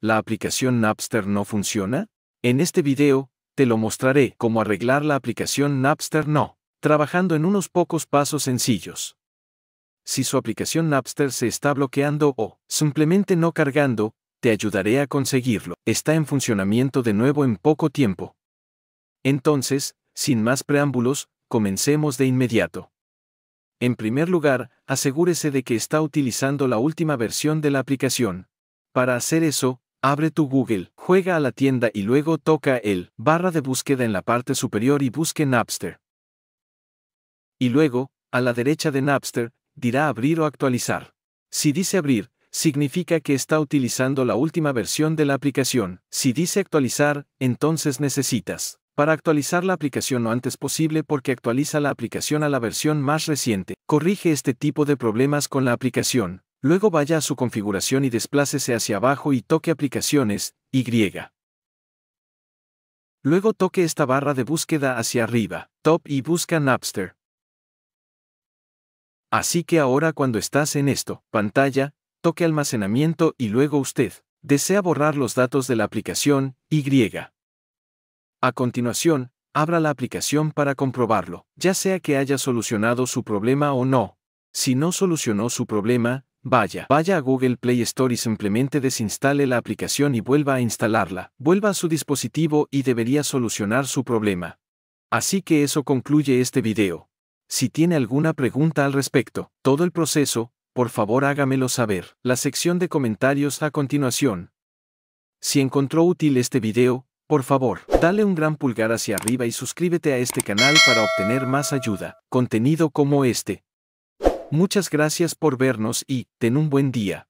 ¿La aplicación Napster no funciona? En este video, te lo mostraré cómo arreglar la aplicación Napster no, trabajando en unos pocos pasos sencillos. Si su aplicación Napster se está bloqueando o simplemente no cargando, te ayudaré a conseguirlo. Está en funcionamiento de nuevo en poco tiempo. Entonces, sin más preámbulos, comencemos de inmediato. En primer lugar, asegúrese de que está utilizando la última versión de la aplicación. Para hacer eso, Abre tu Google, juega a la tienda y luego toca el barra de búsqueda en la parte superior y busque Napster. Y luego, a la derecha de Napster, dirá abrir o actualizar. Si dice abrir, significa que está utilizando la última versión de la aplicación. Si dice actualizar, entonces necesitas para actualizar la aplicación lo antes posible porque actualiza la aplicación a la versión más reciente. Corrige este tipo de problemas con la aplicación. Luego vaya a su configuración y desplácese hacia abajo y toque Aplicaciones, Y. Luego toque esta barra de búsqueda hacia arriba, Top y busca Napster. Así que ahora cuando estás en esto, pantalla, toque almacenamiento y luego usted desea borrar los datos de la aplicación Y. A continuación, abra la aplicación para comprobarlo, ya sea que haya solucionado su problema o no. Si no solucionó su problema, Vaya, vaya a Google Play Store y simplemente desinstale la aplicación y vuelva a instalarla, vuelva a su dispositivo y debería solucionar su problema. Así que eso concluye este video. Si tiene alguna pregunta al respecto, todo el proceso, por favor hágamelo saber, la sección de comentarios a continuación. Si encontró útil este video, por favor, dale un gran pulgar hacia arriba y suscríbete a este canal para obtener más ayuda, contenido como este. Muchas gracias por vernos y, ten un buen día.